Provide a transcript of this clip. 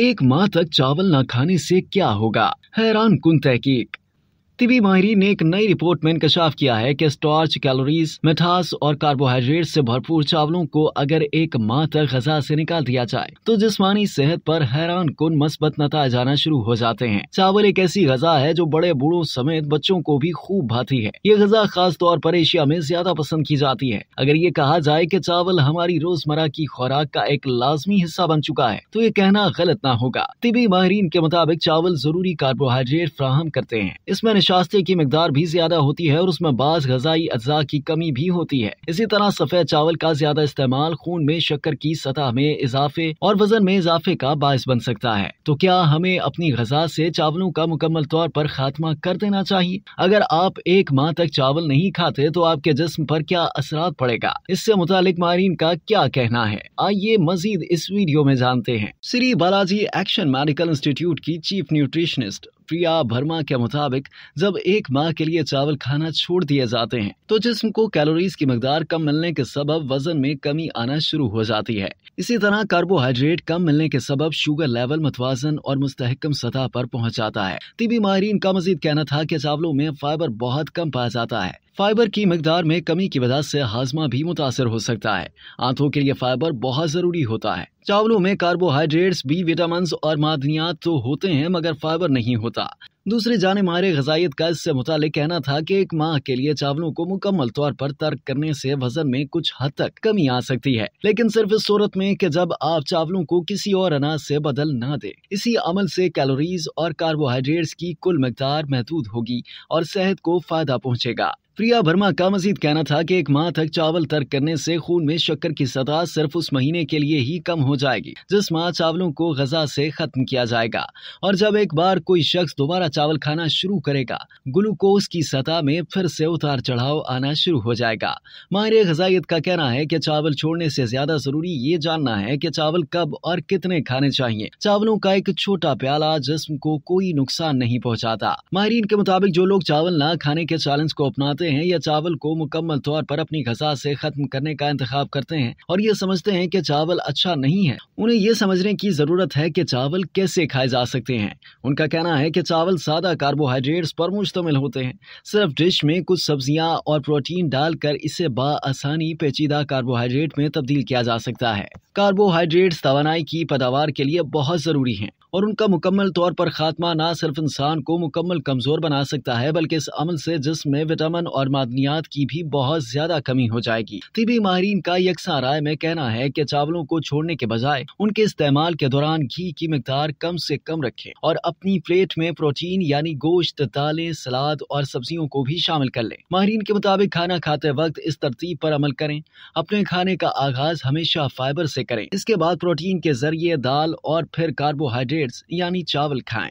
एक माह तक चावल न खाने से क्या होगा हैरान कुन तहकीक तिबी माहरीन ने एक नई रिपोर्ट में इंकशाफ किया है कि स्टॉर्च कैलोरीज मिठास और कार्बोहाइड्रेट से भरपूर चावलों को अगर एक माह तक गजा से निकाल दिया जाए तो जिसमानी सेहत पर हैरान कन मस्बत नतज आना शुरू हो जाते हैं चावल एक ऐसी गजा है जो बड़े बूढ़ों समेत बच्चों को भी खूब भाती है ये गजा खास तौर पर एशिया में ज्यादा पसंद की जाती है अगर ये कहा जाए की चावल हमारी रोजमर्रा की खुराक का एक लाजमी हिस्सा बन चुका है तो ये कहना गलत न होगा तिबी माहरीन के मुताबिक चावल जरूरी कार्बोहाइड्रेट फ्राहम करते हैं इसमें नशास्ते की मकदार भी ज्यादा होती है और उसमें बाज गजाई अज्जा की कमी भी होती है इसी तरह सफेद चावल का ज्यादा इस्तेमाल खून में शक्कर की सतह में इजाफे और वजन में इजाफे का बायस बन सकता है तो क्या हमें अपनी गजा से चावलों का मुकम्मल तौर पर खात्मा कर देना चाहिए अगर आप एक माह तक चावल नहीं खाते तो आपके जिस्म पर क्या असर पड़ेगा इससे मुतालिक माहरीन का क्या कहना है आइए मजीद इस वीडियो में जानते हैं Shri Balaji action medical institute की चीफ न्यूट्रिशनिस्ट प्रिया भर्मा के मुताबिक जब एक माह के लिए चावल खाना छोड़ दिए जाते हैं तो जिसम को कैलोरीज की मकदार कम मिलने के सबब वजन में कमी आना शुरू हो जाती है इसी तरह कार्बोहाइड्रेट कम मिलने के सबब शुगर लेवल मतवाजन और मुस्तकम सतह पर पहुँच जाता है तिबी माहरीन का मजीद कहना था की चावलों में फाइबर बहुत कम पाया जाता है फाइबर की मकदार में कमी की वजह से हाजमा भी मुतासर हो सकता है आंतों के लिए फाइबर बहुत ज़रूरी होता है चावलों में कार्बोहाइड्रेट्स बी विटामिन और मादनियात तो होते हैं मगर फाइबर नहीं होता दूसरे जाने मारे गजाइत का इससे मुताल कहना था कि एक माह के लिए चावलों को मुकम्मल तौर पर तर्क करने से वजन में कुछ हद तक कमी आ सकती है लेकिन सिर्फ इस सूरत में कि जब आप चावलों को किसी और अनाज से बदल ना दें इसी अमल से कैलोरीज और कार्बोहाइड्रेट्स की कुल मकदार महदूद होगी और सेहत को फायदा पहुँचेगा प्रिया वर्मा का मजीद कहना था कि एक माह तक चावल तर्क करने से खून में शक्कर की सतह सिर्फ उस महीने के लिए ही कम हो जाएगी जिस माह चावलों को गजा से खत्म किया जाएगा और जब एक बार कोई शख्स दोबारा चावल खाना शुरू करेगा ग्लूकोज की सतह में फिर से उतार चढ़ाव आना शुरू हो जाएगा माहिर गजाइत का कहना है की चावल छोड़ने से ज्यादा जरूरी ये जानना है की चावल कब और कितने खाने चाहिए चावलों का एक छोटा प्याला जिसम को कोई नुकसान नहीं पहुँचाता माहरीन के मुताबिक जो लोग चावल न खाने के चैलेंज को अपनाते करते हैं या चावल को मुकम्मल तौर पर अपनी घसा से खत्म करने का इंतखब करते हैं और ये समझते हैं कि चावल अच्छा नहीं है उन्हें ये समझने की ज़रूरत है कि चावल कैसे खाए जा सकते हैं उनका कहना है कि चावल सादा कार्बोहाइड्रेट्स पर मुश्तमिल होते हैं सिर्फ डिश में कुछ सब्जियाँ और प्रोटीन डालकर इसे बसानी पेचीदा कार्बोहाइड्रेट में तब्दील किया जा सकता है कार्बोहाइड्रेट्स तो की पैदावार के लिए बहुत ज़रूरी हैं और उनका मुकम्मल तौर पर खात्मा ना सिर्फ इंसान को मुकम्मल कमज़ोर बना सकता है बल्कि इस अमल से जिसम में विटामिन और मादनियात की भी बहुत ज़्यादा कमी हो जाएगी तिबी माहरीन का यकसा राय में कहना है की चावलों को छोड़ने के बजाय उनके इस्तेमाल के दौरान घी की मकदार कम से कम रखे और अपनी प्लेट में प्रोटीन यानी गोश्त दालें सलाद और सब्जियों को भी शामिल कर लें माहरीन के मुताबिक खाना खाते वक्त इस तरतीब पर अमल करें अपने खाने का आगाज हमेशा फाइबर से करें इसके बाद प्रोटीन के जरिए दाल और फिर कार्बोहाइड्रेट्स यानी चावल खाएं